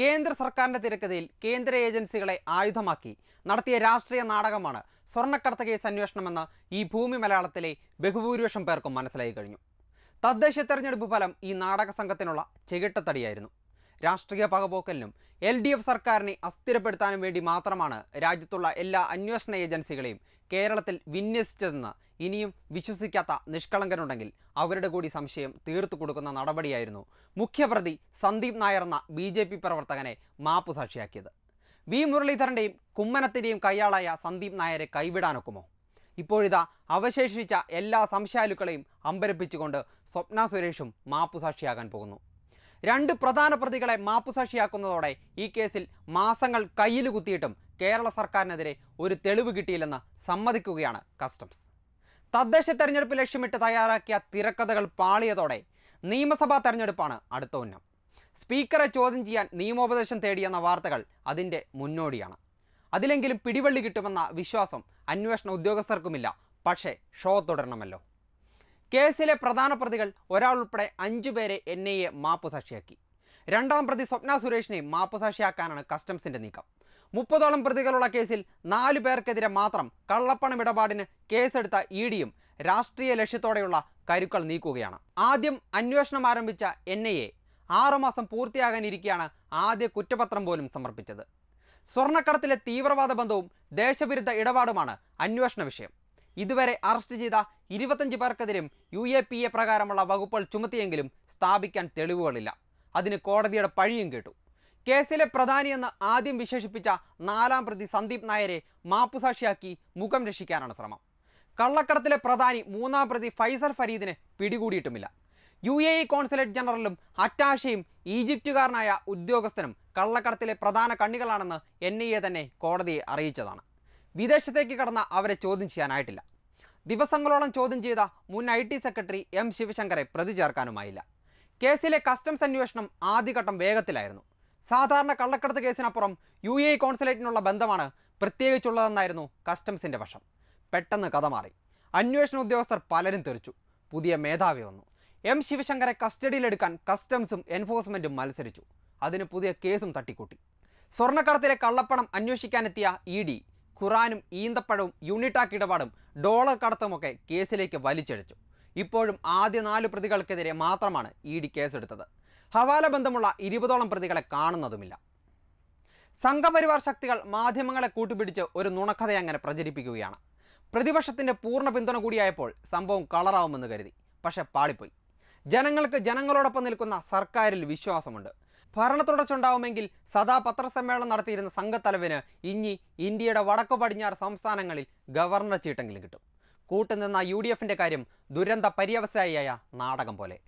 കേന്ദ്ര സർക്കാരിന്റെ തിരക്കഥയിൽ കേന്ദ്ര ഏജൻസികളെ ആയുധമാക്കി നടത്തിയ രാഷ്ട്രീയ നാടകമാണ് സ്വർണ്ണക്കടത്ത് കേസ് അന്വേഷണമെന്ന് ഈ ഭൂമി മലയാളത്തിലെ ബഹുഭൂരിപക്ഷം പേർക്കും മനസ്സിലായി കഴിഞ്ഞു തദ്ദേശ തെരഞ്ഞെടുപ്പ് ഫലം ഈ നാടക സംഘത്തിനുള്ള ചെകിട്ടത്തടിയായിരുന്നു രാഷ്ട്രീയ പകപോക്കലിനും എൽ ഡി എഫ് സർക്കാരിനെ അസ്ഥിരപ്പെടുത്താനും വേണ്ടി മാത്രമാണ് രാജ്യത്തുള്ള എല്ലാ അന്വേഷണ ഏജൻസികളെയും കേരളത്തിൽ വിന്യസിച്ചതെന്ന് ഇനിയും വിശ്വസിക്കാത്ത നിഷ്കളങ്കനുണ്ടെങ്കിൽ അവരുടെ കൂടി സംശയം തീർത്തു കൊടുക്കുന്ന നടപടിയായിരുന്നു മുഖ്യപ്രതി സന്ദീപ് നായർ എന്ന ബി ജെ പി പ്രവർത്തകനെ സാക്ഷിയാക്കിയത് വി മുരളീധരൻ്റെയും കുമ്മനത്തിൻ്റെയും കയ്യാളായ സന്ദീപ് നായരെ കൈവിടാനൊക്കുമോ ഇപ്പോഴിതാ അവശേഷിച്ച എല്ലാ സംശയാലുക്കളെയും അമ്പരപ്പിച്ചുകൊണ്ട് സ്വപ്ന സുരേഷും സാക്ഷിയാകാൻ പോകുന്നു രണ്ട് പ്രധാന പ്രതികളെ മാപ്പുസാക്ഷിയാക്കുന്നതോടെ ഈ കേസിൽ മാസങ്ങൾ കയ്യിൽ കുത്തിയിട്ടും കേരള സർക്കാരിനെതിരെ ഒരു തെളിവ് കിട്ടിയില്ലെന്ന് സമ്മതിക്കുകയാണ് കസ്റ്റംസ് തദ്ദേശ തെരഞ്ഞെടുപ്പ് ലക്ഷ്യമിട്ട് തയ്യാറാക്കിയ തിരക്കഥകൾ പാളിയതോടെ നിയമസഭാ തെരഞ്ഞെടുപ്പാണ് അടുത്ത ഉന്നം സ്പീക്കറെ ചോദ്യം ചെയ്യാൻ നിയമോപദേശം തേടിയെന്ന വാർത്തകൾ അതിൻ്റെ മുന്നോടിയാണ് അതിലെങ്കിലും പിടിവള്ളി കിട്ടുമെന്ന വിശ്വാസം അന്വേഷണ ഉദ്യോഗസ്ഥർക്കുമില്ല പക്ഷേ ഷോ തുടരണമല്ലോ കേസിലെ പ്രധാന പ്രതികൾ ഒരാൾ ഉൾപ്പെടെ അഞ്ചു പേരെ എൻ ഐ എ മാപ്പുസാക്ഷിയാക്കി രണ്ടാം പ്രതി സ്വപ്ന സുരേഷിനെ മാപ്പുസാക്ഷിയാക്കാനാണ് കസ്റ്റംസിന്റെ നീക്കം മുപ്പതോളം പ്രതികളുള്ള കേസിൽ നാലു പേർക്കെതിരെ മാത്രം കള്ളപ്പണം ഇടപാടിന് കേസെടുത്ത ഇ ഡിയും രാഷ്ട്രീയ ലക്ഷ്യത്തോടെയുള്ള കരുക്കൾ നീക്കുകയാണ് ആദ്യം അന്വേഷണം ആരംഭിച്ച എൻ ഐ എ ആറുമാസം പൂർത്തിയാകാനിരിക്കെയാണ് ആദ്യ കുറ്റപത്രം പോലും സമർപ്പിച്ചത് സ്വർണ്ണക്കടത്തിലെ തീവ്രവാദ ബന്ധവും ദേശവിരുദ്ധ ഇടപാടുമാണ് അന്വേഷണ വിഷയം ഇതുവരെ അറസ്റ്റ് ചെയ്ത ഇരുപത്തഞ്ച് പേർക്കെതിരും യു എ പി എ പ്രകാരമുള്ള വകുപ്പുകൾ ചുമത്തിയെങ്കിലും സ്ഥാപിക്കാൻ തെളിവുകളില്ല അതിന് കോടതിയുടെ പഴിയും കേട്ടു കേസിലെ പ്രധാനിയെന്ന് ആദ്യം വിശേഷിപ്പിച്ച നാലാം പ്രതി സന്ദീപ് നായരെ മാപ്പുസാക്ഷിയാക്കി മുഖം രക്ഷിക്കാനാണ് ശ്രമം കള്ളക്കടത്തിലെ പ്രധാനി മൂന്നാം പ്രതി ഫൈസൽ ഫരീദിനെ പിടികൂടിയിട്ടുമില്ല യു എ ഇ കോൺസുലേറ്റ് ജനറലും അറ്റാഷയും ഈജിപ്തുകാരനായ ഉദ്യോഗസ്ഥനും കള്ളക്കടത്തിലെ പ്രധാന കണ്ണികളാണെന്ന് എൻ ഐ എ തന്നെ കോടതിയെ അറിയിച്ചതാണ് വിദേശത്തേക്ക് കടന്ന അവരെ ചോദ്യം ചെയ്യാനായിട്ടില്ല ദിവസങ്ങളോളം ചോദ്യം ചെയ്ത മുൻ ഐ ടി സെക്രട്ടറി എം ശിവശങ്കറെ പ്രതി ചേർക്കാനുമായില്ല കേസിലെ കസ്റ്റംസ് അന്വേഷണം ആദ്യഘട്ടം വേഗത്തിലായിരുന്നു സാധാരണ കള്ളക്കടത്ത് കേസിനപ്പുറം യു എ കോൺസുലേറ്റിനുള്ള ബന്ധമാണ് പ്രത്യേകിച്ചുള്ളതെന്നായിരുന്നു കസ്റ്റംസിൻ്റെ വശം പെട്ടെന്ന് കഥ മാറി അന്വേഷണ ഉദ്യോഗസ്ഥർ പലരും തെറിച്ചു പുതിയ മേധാവി വന്നു എം ശിവശങ്കറെ കസ്റ്റഡിയിലെടുക്കാൻ കസ്റ്റംസും എൻഫോഴ്സ്മെൻറ്റും മത്സരിച്ചു അതിന് പുതിയ കേസും തട്ടിക്കൂട്ടി സ്വർണ്ണക്കടത്തിലെ കള്ളപ്പണം അന്വേഷിക്കാനെത്തിയ ഇ ഡി ഖുറാനും ഈന്തപ്പഴവും യൂണിടാക് ഇടപാടും ഡോളർ കടത്തുമൊക്കെ കേസിലേക്ക് വലിച്ചഴിച്ചു ഇപ്പോഴും ആദ്യ നാല് പ്രതികൾക്കെതിരെ മാത്രമാണ് ഇ ഡി കേസെടുത്തത് ഹവാല ബന്ധമുള്ള ഇരുപതോളം പ്രതികളെ കാണുന്നതുമില്ല സംഘപരിവാർ ശക്തികൾ മാധ്യമങ്ങളെ കൂട്ടുപിടിച്ച് ഒരു നുണക്കഥ അങ്ങനെ പ്രചരിപ്പിക്കുകയാണ് പ്രതിപക്ഷത്തിൻ്റെ പൂർണ്ണ പിന്തുണ കൂടിയായപ്പോൾ സംഭവം കളറാവുമെന്ന് കരുതി പക്ഷെ പാളിപ്പോയി ജനങ്ങൾക്ക് ജനങ്ങളോടൊപ്പം നിൽക്കുന്ന സർക്കാരിൽ വിശ്വാസമുണ്ട് ഭരണ ഉണ്ടാവുമെങ്കിൽ സദാ പത്രസമ്മേളനം നടത്തിയിരുന്ന സംഘത്തലവിന് ഇനി ഇന്ത്യയുടെ വടക്കു പടിഞ്ഞാറ് സംസ്ഥാനങ്ങളിൽ ഗവർണർ ചീട്ടെങ്കിലും കിട്ടും കൂട്ടുനിന്ന യു ഡി എഫിൻ്റെ കാര്യം ദുരന്ത പര്യവസായിയായ നാടകം പോലെ